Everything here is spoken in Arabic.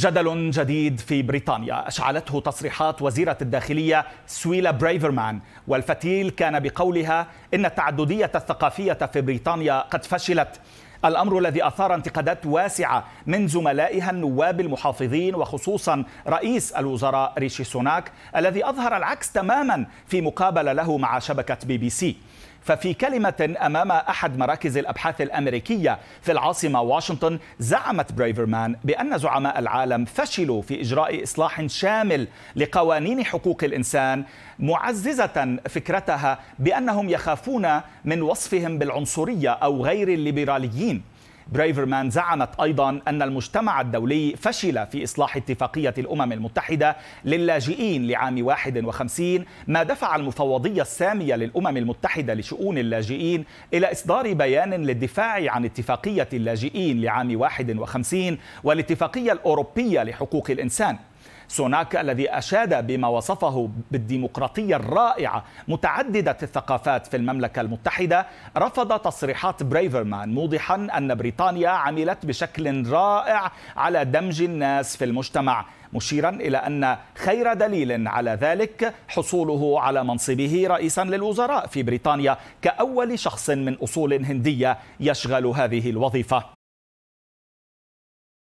جدل جديد في بريطانيا أشعلته تصريحات وزيرة الداخلية سويلا برايفرمان والفتيل كان بقولها إن التعددية الثقافية في بريطانيا قد فشلت الأمر الذي أثار انتقادات واسعة من زملائها النواب المحافظين وخصوصا رئيس الوزراء ريشي سوناك الذي أظهر العكس تماما في مقابلة له مع شبكة بي بي سي ففي كلمة أمام أحد مراكز الأبحاث الأمريكية في العاصمة واشنطن زعمت برايفرمان بأن زعماء العالم فشلوا في إجراء إصلاح شامل لقوانين حقوق الإنسان معززة فكرتها بأنهم يخافون يخافون من وصفهم بالعنصرية أو غير الليبراليين برايفرمان زعمت ايضا ان المجتمع الدولي فشل في اصلاح اتفاقيه الامم المتحده للاجئين لعام 51 ما دفع المفوضيه الساميه للامم المتحده لشؤون اللاجئين الى اصدار بيان للدفاع عن اتفاقيه اللاجئين لعام 51 والاتفاقيه الاوروبيه لحقوق الانسان سوناك الذي أشاد بما وصفه بالديمقراطية الرائعة متعددة الثقافات في المملكة المتحدة رفض تصريحات بريفرمان موضحا أن بريطانيا عملت بشكل رائع على دمج الناس في المجتمع مشيرا إلى أن خير دليل على ذلك حصوله على منصبه رئيسا للوزراء في بريطانيا كأول شخص من أصول هندية يشغل هذه الوظيفة